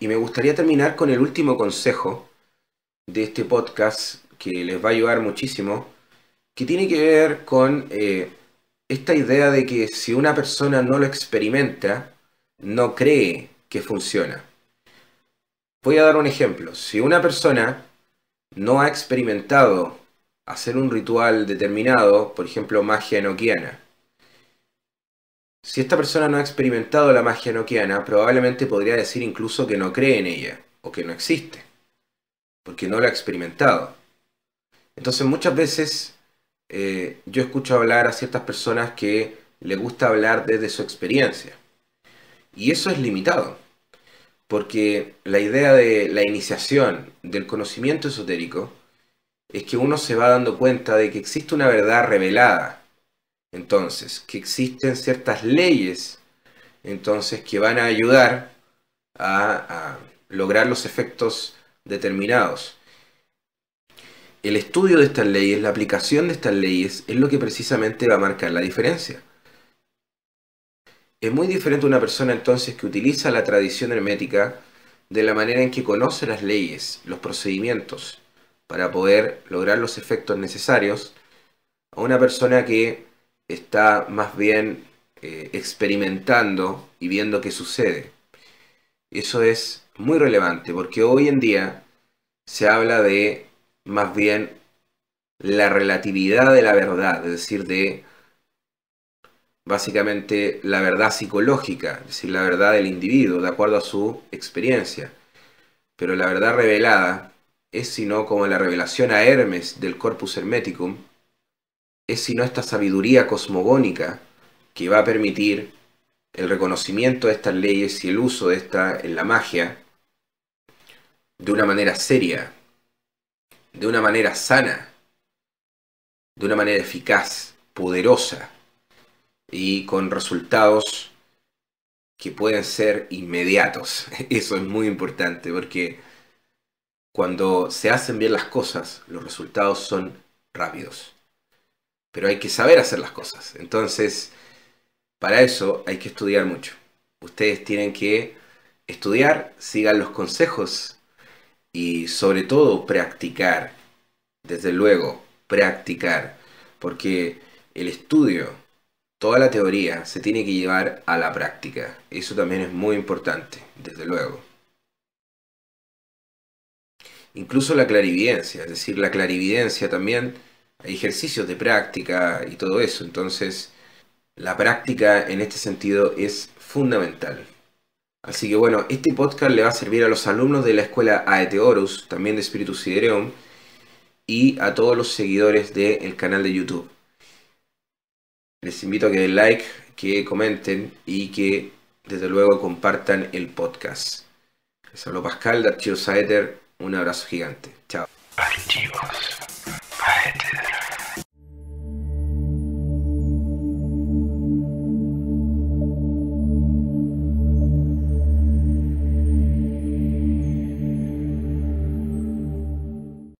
Y me gustaría terminar con el último consejo de este podcast que les va a ayudar muchísimo, que tiene que ver con eh, esta idea de que si una persona no lo experimenta, no cree que funciona. Voy a dar un ejemplo. Si una persona no ha experimentado hacer un ritual determinado, por ejemplo magia enoquiana, si esta persona no ha experimentado la magia noquiana, probablemente podría decir incluso que no cree en ella, o que no existe, porque no la ha experimentado. Entonces muchas veces eh, yo escucho hablar a ciertas personas que les gusta hablar desde su experiencia. Y eso es limitado, porque la idea de la iniciación del conocimiento esotérico es que uno se va dando cuenta de que existe una verdad revelada, entonces, que existen ciertas leyes, entonces, que van a ayudar a, a lograr los efectos determinados. El estudio de estas leyes, la aplicación de estas leyes, es lo que precisamente va a marcar la diferencia. Es muy diferente una persona entonces que utiliza la tradición hermética de la manera en que conoce las leyes, los procedimientos, para poder lograr los efectos necesarios, a una persona que está más bien eh, experimentando y viendo qué sucede. Eso es muy relevante porque hoy en día se habla de más bien la relatividad de la verdad, es decir, de básicamente la verdad psicológica, es decir, la verdad del individuo, de acuerdo a su experiencia. Pero la verdad revelada es sino como la revelación a Hermes del corpus hermeticum, es sino esta sabiduría cosmogónica que va a permitir el reconocimiento de estas leyes y el uso de esta en la magia de una manera seria, de una manera sana, de una manera eficaz, poderosa y con resultados que pueden ser inmediatos. Eso es muy importante porque cuando se hacen bien las cosas, los resultados son rápidos pero hay que saber hacer las cosas. Entonces, para eso hay que estudiar mucho. Ustedes tienen que estudiar, sigan los consejos y sobre todo practicar. Desde luego, practicar. Porque el estudio, toda la teoría, se tiene que llevar a la práctica. Eso también es muy importante, desde luego. Incluso la clarividencia, es decir, la clarividencia también ejercicios de práctica y todo eso. Entonces, la práctica en este sentido es fundamental. Así que bueno, este podcast le va a servir a los alumnos de la escuela Aeteorus, también de Espíritu Sidereum, y a todos los seguidores del canal de YouTube. Les invito a que den like, que comenten y que desde luego compartan el podcast. Les hablo Pascal de Archivos Aether. Un abrazo gigante. Chao.